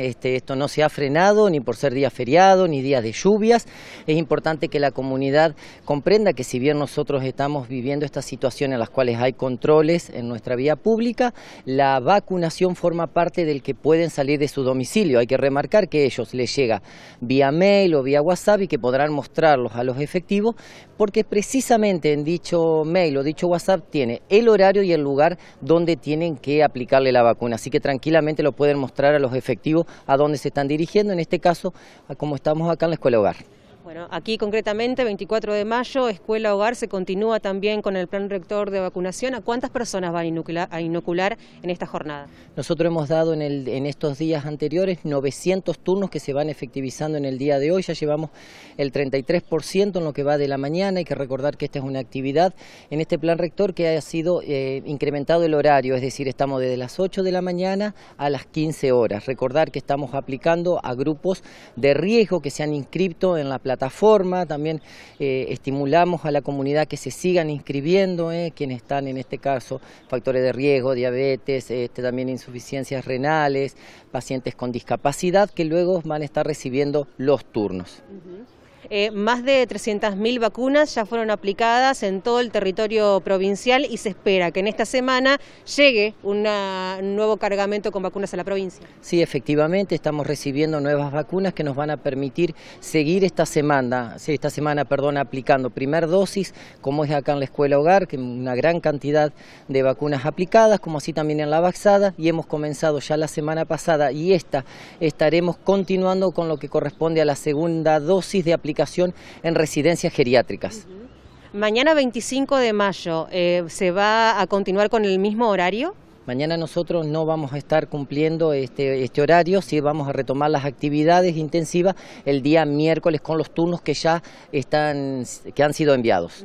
Este, esto no se ha frenado ni por ser día feriado ni día de lluvias. Es importante que la comunidad comprenda que si bien nosotros estamos viviendo esta situación en las cuales hay controles en nuestra vía pública, la vacunación forma parte del que pueden salir de su domicilio. Hay que remarcar que ellos les llega vía mail o vía WhatsApp y que podrán mostrarlos a los efectivos porque precisamente en dicho mail o dicho WhatsApp tiene el horario y el lugar donde tienen que aplicarle la vacuna. Así que tranquilamente lo pueden mostrar a los efectivos a dónde se están dirigiendo, en este caso, a como estamos acá en la Escuela Hogar. Bueno, aquí concretamente, 24 de mayo, Escuela Hogar se continúa también con el plan rector de vacunación. ¿A cuántas personas van a inocular, en esta jornada? Nosotros hemos dado en, el, en, estos días anteriores 900 turnos que se van efectivizando en el día de hoy. Ya llevamos el 33% en lo que va de la mañana. Hay que recordar que esta es una actividad en este plan rector que ha sido eh, incrementado el horario, es decir, estamos desde las 8 de la mañana a las 15 horas. Recordar que estamos aplicando a grupos de riesgo que se han inscrito en la plataforma plataforma, también eh, estimulamos a la comunidad que se sigan inscribiendo, eh, quienes están en este caso factores de riesgo, diabetes, este, también insuficiencias renales, pacientes con discapacidad que luego van a estar recibiendo los turnos. Eh, más de 300.000 vacunas ya fueron aplicadas en todo el territorio provincial y se espera que en esta semana llegue un nuevo cargamento con vacunas a la provincia. Sí, efectivamente, estamos recibiendo nuevas vacunas que nos van a permitir seguir esta semana, esta semana, perdón, aplicando primer dosis, como es acá en la escuela hogar, que una gran cantidad de vacunas aplicadas, como así también en la Baxada, y hemos comenzado ya la semana pasada y esta estaremos continuando con lo que corresponde a la segunda dosis de aplicación en residencias geriátricas. Mañana 25 de mayo, eh, ¿se va a continuar con el mismo horario? Mañana nosotros no vamos a estar cumpliendo este, este, horario, sí vamos a retomar las actividades intensivas el día miércoles con los turnos que ya están, que han sido enviados.